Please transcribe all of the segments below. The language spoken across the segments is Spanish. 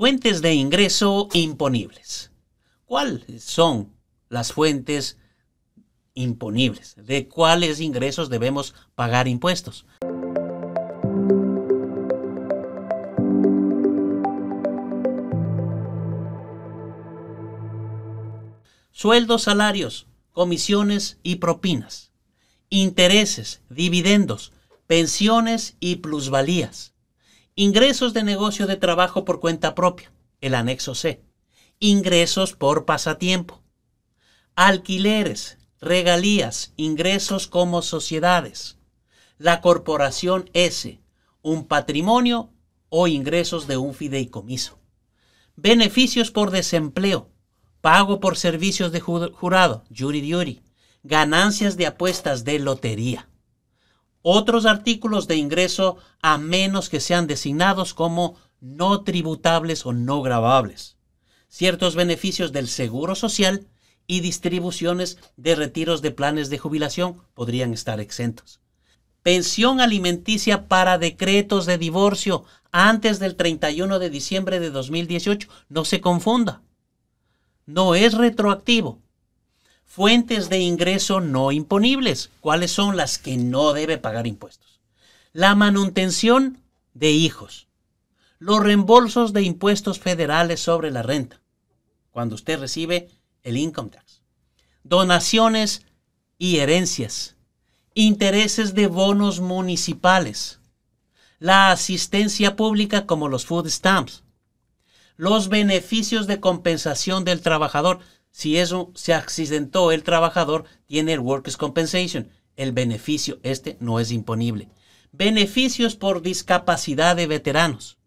Fuentes de ingreso imponibles. ¿Cuáles son las fuentes imponibles? ¿De cuáles ingresos debemos pagar impuestos? Sueldos, salarios, comisiones y propinas, intereses, dividendos, pensiones y plusvalías, Ingresos de negocio de trabajo por cuenta propia, el anexo C. Ingresos por pasatiempo. Alquileres, regalías, ingresos como sociedades. La corporación S, un patrimonio o ingresos de un fideicomiso. Beneficios por desempleo, pago por servicios de jurado, jury duty, ganancias de apuestas de lotería otros artículos de ingreso a menos que sean designados como no tributables o no grabables, ciertos beneficios del Seguro Social y distribuciones de retiros de planes de jubilación podrían estar exentos. Pensión alimenticia para decretos de divorcio antes del 31 de diciembre de 2018, no se confunda. No es retroactivo, Fuentes de ingreso no imponibles. ¿Cuáles son las que no debe pagar impuestos? La manutención de hijos. Los reembolsos de impuestos federales sobre la renta, cuando usted recibe el income tax. Donaciones y herencias. Intereses de bonos municipales. La asistencia pública como los food stamps. Los beneficios de compensación del trabajador. Si eso se accidentó el trabajador, tiene el Workers' Compensation. El beneficio este no es imponible. Beneficios por discapacidad de veteranos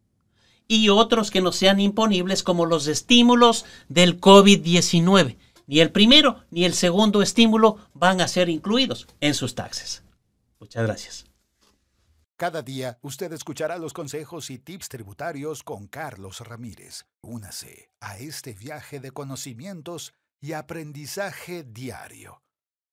y otros que no sean imponibles como los estímulos del COVID-19. Ni el primero ni el segundo estímulo van a ser incluidos en sus taxes. Muchas gracias. Cada día usted escuchará los consejos y tips tributarios con Carlos Ramírez. Únase a este viaje de conocimientos y aprendizaje diario.